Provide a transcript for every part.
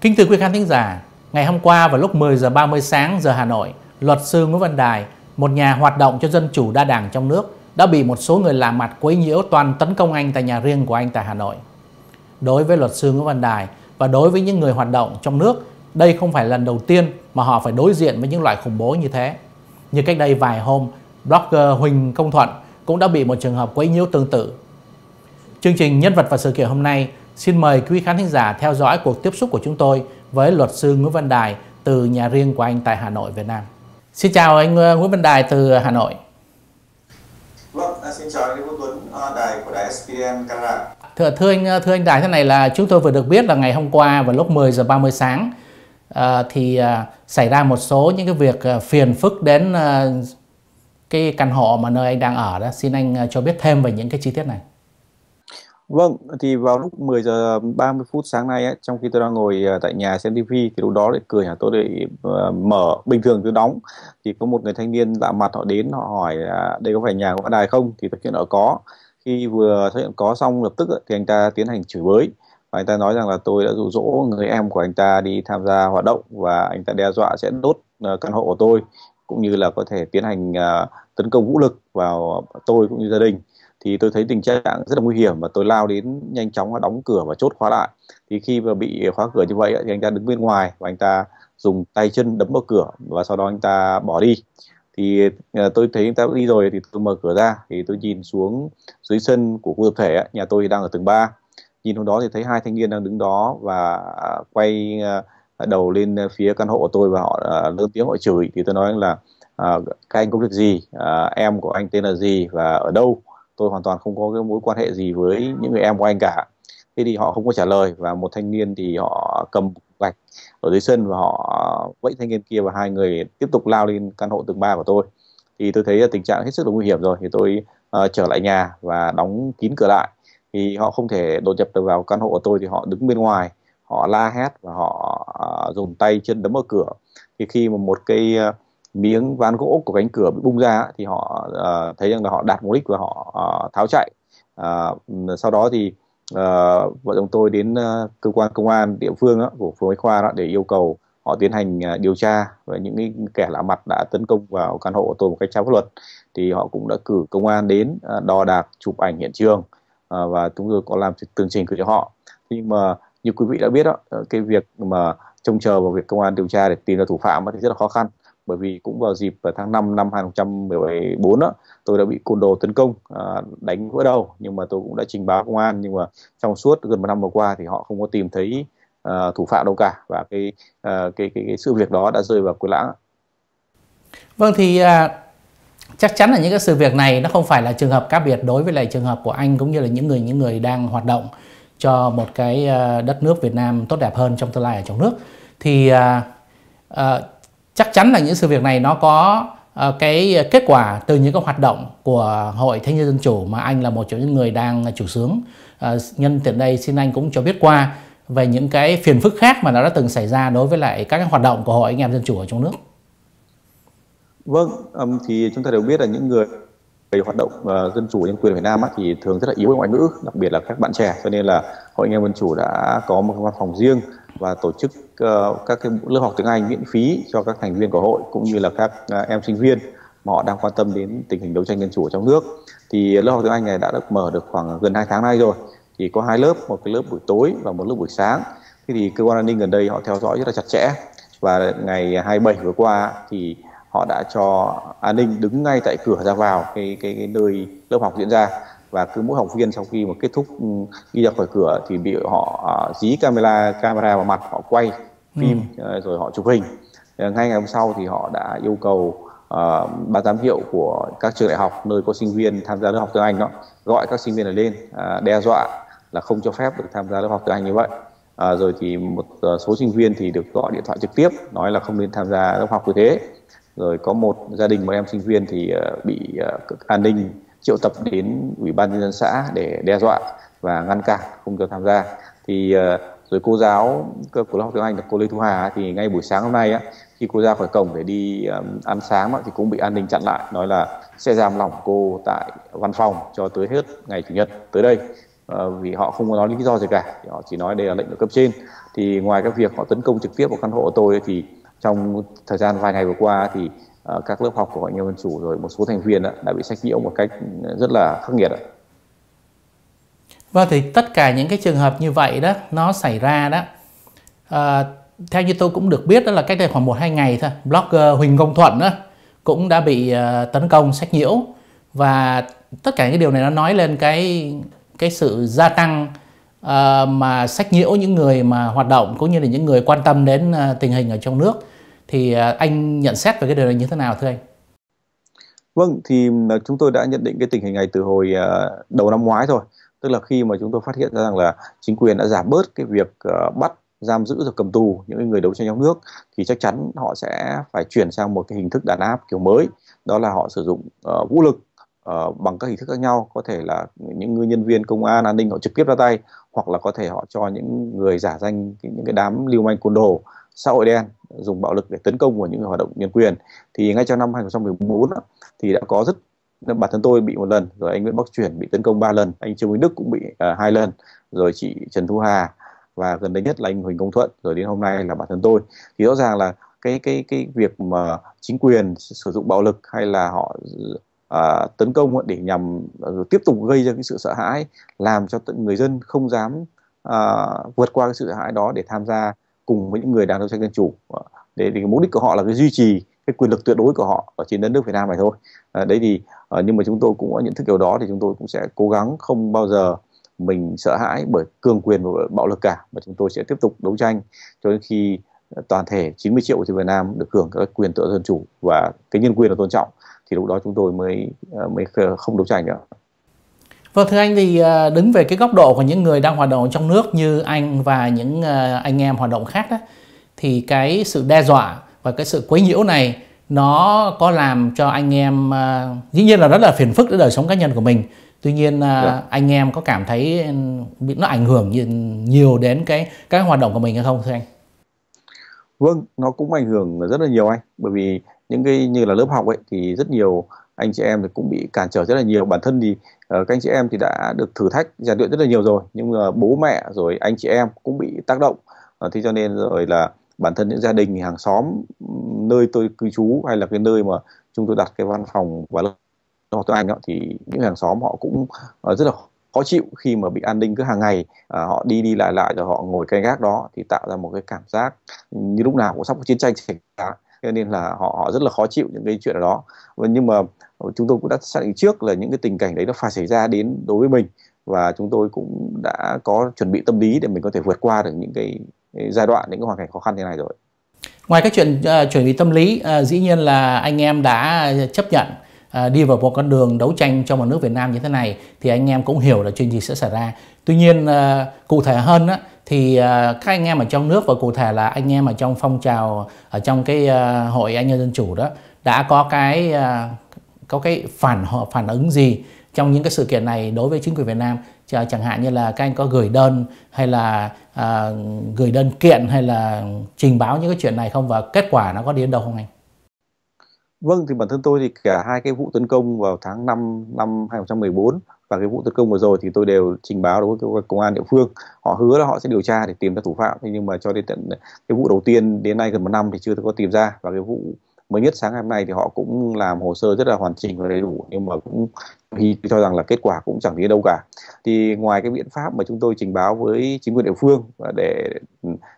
Kính thưa quý khán thính giả, ngày hôm qua vào lúc 10 giờ 30 sáng giờ Hà Nội, luật sư Nguyễn Văn Đài, một nhà hoạt động cho dân chủ đa đảng trong nước, đã bị một số người lạ mặt quấy nhiễu toàn tấn công anh tại nhà riêng của anh tại Hà Nội. Đối với luật sư Nguyễn Văn Đài và đối với những người hoạt động trong nước, đây không phải lần đầu tiên mà họ phải đối diện với những loại khủng bố như thế. Như cách đây vài hôm, blogger Huỳnh Công Thuận cũng đã bị một trường hợp quấy nhiễu tương tự. Chương trình Nhân vật và sự kiện hôm nay Xin mời quý khán thính giả theo dõi cuộc tiếp xúc của chúng tôi với luật sư Nguyễn Văn Đài từ nhà riêng của anh tại Hà Nội, Việt Nam. Xin chào anh ờ, Nguyễn Văn Đài từ Hà Nội. Vâng, à, xin chào anh Vũ Tuấn, à, đài của đài SPN Canada. Thưa, thưa anh ờ, thưa anh Đài thế này là chúng tôi vừa được biết là ngày hôm qua vào lúc 10 giờ 30 sáng uh, thì uh, xảy ra một số những cái việc uh, phiền phức đến uh, cái căn hộ mà nơi anh đang ở đó. Xin anh uh, cho biết thêm về những cái chi tiết này. Vâng, thì vào lúc 10 giờ 30 phút sáng nay ấy, trong khi tôi đang ngồi ờ, tại nhà xem TV thì lúc đó lại cửa nhà tôi để ờ, mở bình thường tôi đóng thì có một người thanh niên lạ mặt họ đến họ hỏi đây có phải nhà của Đài không thì thực hiện ở ờ, có khi vừa xác nhận có xong lập tức thì anh ta tiến hành chửi bới và anh ta nói rằng là tôi đã dụ dỗ người em của anh ta đi tham gia hoạt động và anh ta đe dọa sẽ đốt căn hộ của tôi cũng như là có thể tiến hành tấn công vũ lực vào tôi cũng như gia đình thì tôi thấy tình trạng rất là nguy hiểm và tôi lao đến nhanh chóng đóng cửa và chốt khóa lại thì khi mà bị khóa cửa như vậy thì anh ta đứng bên ngoài và anh ta dùng tay chân đấm vào cửa và sau đó anh ta bỏ đi thì ờ, tôi thấy anh ta đi rồi thì tôi mở cửa ra thì tôi nhìn xuống dưới sân của khu tập thể nhà tôi đang ở tầng 3 nhìn hôm đó thì thấy hai thanh niên đang đứng đó và à, quay ờ, đầu lên phía căn hộ của tôi và họ à, lớn tiếng họ chửi thì tôi nói là à, các anh có việc gì em của anh tên là gì và ở đâu tôi hoàn toàn không có cái mối quan hệ gì với những người em của anh cả thế thì họ không có trả lời và một thanh niên thì họ cầm gạch ở dưới sân và họ vẫy thanh niên kia và hai người tiếp tục lao lên căn hộ tầng 3 của tôi thì tôi thấy tình trạng hết sức là nguy hiểm rồi thì tôi uh, trở lại nhà và đóng kín cửa lại thì họ không thể đột nhập được vào căn hộ của tôi thì họ đứng bên ngoài họ la hét và họ uh, dùng tay chân đấm ở cửa thì khi mà một cây uh, ờ, miếng ván gỗ của cánh cửa bị bung ra thì họ uh, thấy rằng là họ đạt mục đích và họ uh, tháo chạy uh, sau đó thì uh, vợ chồng tôi đến uh, cơ quan công an địa phương đó, của phường Bách Khoa đó để yêu cầu họ tiến hành uh, điều tra về những cái kẻ lạ mặt đã tấn công vào căn hộ của tôi một cách trái pháp luật thì họ cũng đã cử công an đến uh, đo đạc chụp ảnh hiện trường uh, và chúng tôi có làm tường trình gửi cho họ nhưng mà như quý vị đã biết đó cái việc mà trông chờ vào việc công an điều tra để tìm ra thủ phạm thì rất là khó khăn bởi vì cũng vào dịp vào ờ, tháng 5 năm 2014 đó, tôi đã bị côn đồ tấn công à, đánh vỡ đầu nhưng mà tôi cũng đã trình báo công an nhưng mà trong suốt gần một năm vừa qua thì họ không có tìm thấy ờ, thủ phạm đâu cả và cái, ờ, cái cái cái sự việc đó đã rơi vào quên lãng. Vâng thì à, chắc chắn là những cái sự việc này nó không phải là trường hợp cá biệt đối với lại trường hợp của anh cũng như là những người những người đang hoạt động cho một cái đất nước Việt Nam tốt đẹp hơn trong tương lai ở trong nước thì à, à, chắc chắn là những sự việc này nó có ờ, cái kết quả từ những cái hoạt động của hội thanh niên dân chủ mà anh là một trong những người đang chủ sướng ờ, nhân tiện đây xin anh cũng cho biết qua về những cái phiền phức khác mà nó đã từng xảy ra đối với lại các hoạt động của hội anh em dân chủ ở trong nước vâng thì chúng ta đều biết là những người cái hoạt động uh, dân chủ nhân quyền Việt Nam á, thì thường rất là yếu về ngoại ngữ đặc biệt là các bạn trẻ cho nên là hội anh em dân chủ đã có một văn phòng riêng và tổ chức uh, các cái lớp học tiếng Anh miễn phí cho các thành viên của hội cũng như là các uh, em sinh viên mà họ đang quan tâm đến tình hình đấu tranh dân chủ ở trong nước thì lớp học tiếng Anh này đã được mở được khoảng gần 2 tháng nay rồi thì có hai lớp một cái lớp buổi tối và một lớp buổi sáng thế thì cơ quan an ninh gần đây họ theo dõi rất là chặt chẽ và ngày 27 vừa qua thì họ đã cho an ninh đứng ngay tại cửa ra vào cái cái, cái nơi lớp học diễn ra và cứ mỗi học viên sau khi mà kết thúc ừ, đi ra khỏi cửa thì bị họ uh, dí camera camera vào mặt họ quay ừ. phim ừ. rồi họ chụp hình ờ, ngay ngày hôm sau thì họ đã yêu cầu uh, ban giám hiệu của các trường đại học nơi có sinh viên tham gia lớp học tiếng Anh đó gọi các sinh viên này lên uh, đe dọa là không cho phép được tham gia lớp học tiếng Anh như vậy à, rồi thì một số sinh viên thì được gọi điện thoại trực tiếp nói là không nên tham gia lớp học như thế rồi có một gia đình một em sinh viên thì ờ, bị ờ, an ninh triệu tập đến ủy ban nhân dân xã để đe dọa và ngăn cản không cho tham gia thì ờ, rồi cô giáo của lớp học tiếng Anh là cô Lê Thu Hà thì ngay buổi sáng hôm nay á, khi cô ra khỏi cổng để đi ăn sáng thì cũng bị an ninh chặn lại nói là sẽ giam lỏng cô tại văn phòng cho tới hết ngày chủ nhật tới đây vì họ không có nói lý do gì cả họ chỉ nói đây là lệnh của cấp trên thì ngoài các việc họ tấn công trực tiếp vào căn hộ của tôi thì trong thời gian vài ngày vừa qua thì ờ, các lớp học của hội nhà dân chủ rồi một số thành viên đã bị sách nhiễu một cách ừ, rất là khắc nghiệt. Vâng, thì tất cả những cái trường hợp như vậy đó nó xảy ra đó uh, theo như tôi cũng được biết đó là cách đây khoảng một hai ngày thôi blogger Huỳnh Công Thuận đó cũng đã bị uh, tấn công sách nhiễu và tất cả những cái điều này nó nói lên cái cái sự gia tăng Ờ, mà sách nhiễu những người mà hoạt động cũng như là những người quan tâm đến ờ, tình hình ở trong nước thì ờ, anh nhận xét về cái điều này như thế nào thưa anh? Vâng, thì chúng tôi đã nhận định cái tình hình này từ hồi đầu năm ngoái thôi. Tức là khi mà chúng tôi phát hiện ra rằng là chính quyền đã giảm bớt cái việc bắt giam giữ rồi cầm tù những người đấu tranh trong nước thì chắc chắn họ sẽ phải chuyển sang một cái hình thức đàn áp kiểu mới đó là họ sử dụng uh, vũ lực Ờ, bằng các hình thức khác nhau có thể là những người nhân viên công an an ninh họ trực tiếp ra tay hoặc là có thể họ cho những người giả danh những cái đám lưu manh côn đồ xã hội đen dùng bạo lực để tấn công vào những hoạt động nhân quyền thì ngay trong năm 2014 thì đã có rất bản thân tôi bị một lần rồi anh Nguyễn Bắc Chuyển bị tấn công ba lần anh Trương Minh Đức cũng bị à, hai uh, lần rồi chị Trần Thu Hà và gần đây nhất là anh Huỳnh Công Thuận rồi đến hôm nay là bản thân tôi thì rõ ràng là cái cái cái việc mà chính quyền sử dụng bạo lực hay là họ à, tấn công để nhằm à, tiếp tục gây ra cái sự sợ hãi làm cho người dân không dám à, vượt qua cái sự sợ hãi đó để tham gia cùng với những người đang đấu tranh dân chủ à, để thì mục đích của họ là cái duy trì cái quyền lực tuyệt đối của họ ở trên đất nước Việt Nam này thôi à, đấy thì à, nhưng mà chúng tôi cũng nhận thức điều đó thì chúng tôi cũng sẽ cố gắng không bao giờ mình sợ hãi bởi cường quyền và bạo lực cả mà chúng tôi sẽ tiếp tục đấu tranh cho đến khi à, toàn thể 90 triệu của Việt Nam được hưởng các quyền tự do dân chủ và cái nhân quyền được tôn trọng thì lúc đó chúng tôi mới ờ, mới không đấu tranh nữa Vâng thưa anh thì ờ, đứng về cái góc độ của những người đang hoạt động trong nước như anh và những ờ, anh em hoạt động khác đó thì cái sự đe dọa và cái sự quấy nhiễu này nó có làm cho anh em dĩ nhiên là rất là phiền phức đến đời sống cá nhân của mình tuy nhiên yeah. Dạ. anh em có cảm thấy ừ, nó ảnh hưởng nhiều đến cái các hoạt động của mình hay không thưa anh vâng nó cũng ảnh hưởng rất là nhiều anh bởi vì những cái như là lớp học ấy thì rất nhiều anh chị em thì cũng bị cản trở rất là nhiều bản thân thì ờ, các anh chị em thì đã được thử thách rèn luyện rất là nhiều rồi nhưng mà bố mẹ rồi anh chị em cũng bị tác động ờ, thế cho nên rồi là bản thân những gia đình hàng xóm nơi tôi cư trú hay là cái nơi mà chúng tôi đặt cái văn phòng và lớp học tiếng Anh đó, thì những hàng xóm họ cũng ờ, rất là khó chịu khi mà bị an ninh cứ hàng ngày à, họ đi đi lại lại rồi họ ngồi canh gác đó thì tạo ra một cái cảm giác như lúc nào cũng sắp có chiến tranh xảy ra cho nên là họ họ rất là khó chịu những cái chuyện đó nhưng mà chúng tôi cũng đã xác định trước là những cái tình cảnh đấy nó phải xảy ra đến đối với mình và chúng tôi cũng đã có chuẩn bị tâm lý để mình có thể vượt qua được những cái, giai đoạn những cái hoàn cảnh khó khăn như này rồi ngoài các chuyện uh, chuẩn bị tâm lý uh, dĩ nhiên là anh em đã chấp nhận ờ, đi vào một con đường đấu tranh cho một nước Việt Nam như thế này thì anh em cũng hiểu là chuyện gì sẽ xảy ra tuy nhiên cụ thể hơn á, thì à, các anh em ở trong nước và cụ thể là anh em ở trong phong trào ở trong cái à, hội anh em dân chủ đó đã có cái à, có cái phản phản ứng gì trong những cái sự kiện này đối với chính quyền Việt Nam chẳng hạn như là các anh có gửi đơn hay là à, gửi đơn kiện hay là trình báo những cái chuyện này không và kết quả nó có đến đâu không anh? Vâng thì bản thân tôi thì cả hai cái vụ tấn công vào tháng 5 năm 2014 và cái vụ tấn công vừa rồi thì tôi đều trình báo đối với công an địa phương họ hứa là họ sẽ điều tra để tìm ra thủ phạm nhưng mà cho đến tận cái vụ đầu tiên đến nay gần một năm thì chưa có tìm ra và cái vụ mới nhất sáng ngày hôm nay thì họ cũng làm hồ sơ rất là hoàn chỉnh và đầy đủ nhưng mà cũng hy cho rằng là kết quả cũng chẳng đến đâu cả thì ngoài cái biện pháp mà chúng tôi trình báo với chính quyền địa phương để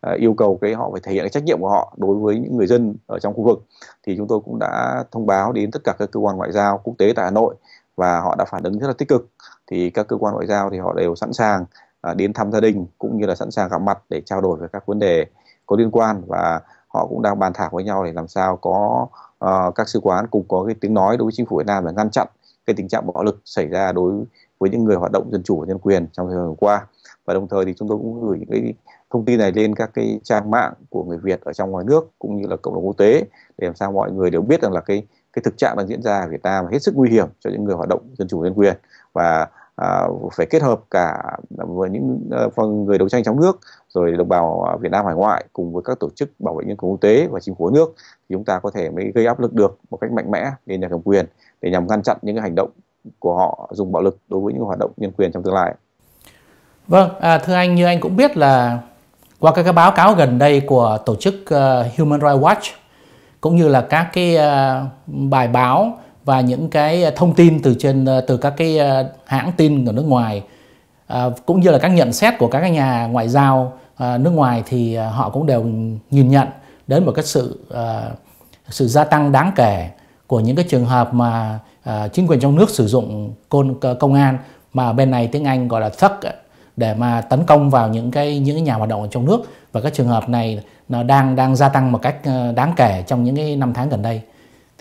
à, yêu cầu cái họ phải thể hiện cái trách nhiệm của họ đối với những người dân ở trong khu vực thì chúng tôi cũng đã thông báo đến tất cả các cơ quan ngoại giao quốc tế tại Hà Nội và họ đã phản ứng rất là tích cực thì các cơ quan ngoại giao thì họ đều sẵn sàng à, đến thăm gia đình cũng như là sẵn sàng gặp mặt để trao đổi về các vấn đề có liên quan và họ cũng đang bàn thảo với nhau để làm sao có uh, các sứ quán cùng có cái tiếng nói đối với chính phủ Việt Nam để ngăn chặn cái tình trạng bạo lực xảy ra đối với những người hoạt động dân chủ và nhân quyền trong thời gian vừa qua và đồng thời thì chúng tôi cũng gửi những cái thông tin này lên các cái trang mạng của người Việt ở trong ngoài nước cũng như là cộng đồng quốc tế để làm sao mọi người đều biết rằng là cái cái thực trạng đang diễn ra ở Việt Nam là hết sức nguy hiểm cho những người hoạt động dân chủ nhân quyền và à, phải kết hợp cả với những uh, người đấu tranh trong nước rồi đồng bào ờ, Việt Nam hải ngoại cùng với các tổ chức bảo vệ nhân quyền quốc tế và chính phủ nước thì chúng ta có thể mới gây áp lực được một cách mạnh mẽ lên nhà cầm quyền để nhằm ngăn chặn những cái hành động của họ dùng bạo lực đối với những hoạt động nhân quyền trong tương lai. Vâng, à, thưa anh như anh cũng biết là qua các cái báo cáo gần đây của tổ chức uh, Human Rights Watch cũng như là các cái uh, bài báo và những cái ờ, thông tin từ trên ờ, từ các cái ờ, hãng tin ở nước ngoài à, cũng như là các nhận xét của các nhà ngoại giao à, nước ngoài thì họ cũng đều nhìn nhận đến một cái sự à, sự gia tăng đáng kể của những cái trường hợp mà à, chính quyền trong nước sử dụng côn công an mà bên này tiếng Anh gọi là thất để mà tấn công vào những cái những nhà hoạt động ở trong nước và các trường hợp này nó đang đang gia tăng một cách đáng kể trong những cái năm tháng gần đây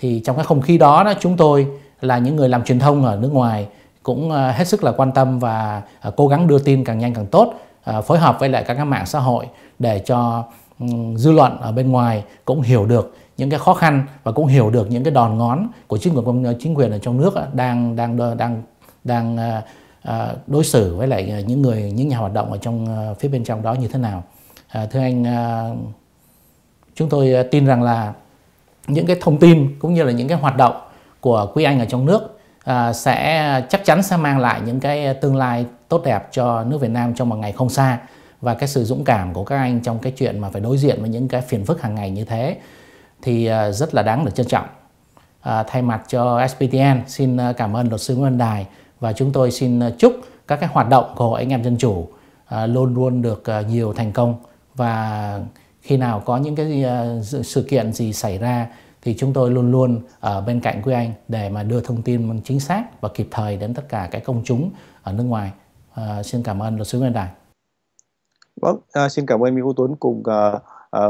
thì trong cái không khí đó đó chúng tôi là những người làm truyền thông ở nước ngoài cũng ờ, hết sức là quan tâm và ờ, cố gắng đưa tin càng nhanh càng tốt ờ, phối hợp với lại các cái mạng xã hội để cho ừ, dư luận ở bên ngoài cũng hiểu được những cái khó khăn và cũng hiểu được những cái đòn ngón của chính quyền chính quyền ở trong nước đang đang đang đang đối xử với lại những người những nhà hoạt động ở trong phía bên trong đó như thế nào thưa anh chúng tôi tin rằng là những cái thông tin cũng như là những cái hoạt động của Quý Anh ở trong nước à, sẽ chắc chắn sẽ mang lại những cái tương lai tốt đẹp cho nước Việt Nam trong một ngày không xa và cái sự dũng cảm của các anh trong cái chuyện mà phải đối diện với những cái phiền phức hàng ngày như thế thì à, rất là đáng được trân trọng. À, thay mặt cho SPTN xin à, cảm ơn luật sư Nguyễn Văn Đài và chúng tôi xin à, chúc các cái hoạt động của Anh Em Dân Chủ à, luôn luôn được nhiều thành công và khi nào có những cái ờ, sự kiện gì xảy ra thì chúng tôi luôn luôn ở bên cạnh quý anh để mà đưa thông tin chính xác và kịp thời đến tất cả cái công chúng ở nước ngoài. À, xin cảm ơn luật sư Nguyên Đài. Vâng, à, xin cảm ơn minh Hữu Tuấn cùng uh,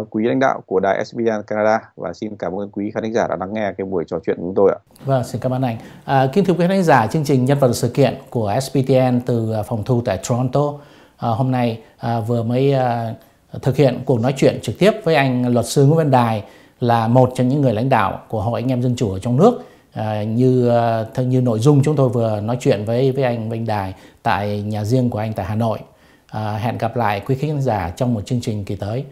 uh, quý lãnh đạo của đài SBN Canada và xin cảm ơn quý khán giả đã lắng nghe cái buổi trò chuyện của chúng tôi ạ. Vâng, xin cảm ơn anh. À, kính thưa quý khán giả, chương trình nhân vật sự kiện của SBTN từ phòng thu tại Toronto à, hôm nay à, vừa mới à, thực hiện cuộc nói chuyện trực tiếp với anh luật sư Nguyễn Văn Đài là một trong những người lãnh đạo của Hội Anh em Dân Chủ ở trong nước à, như à, như nội dung chúng tôi vừa nói chuyện với với anh Văn Đài tại nhà riêng của anh tại Hà Nội. À, hẹn gặp lại quý khán giả trong một chương trình kỳ tới.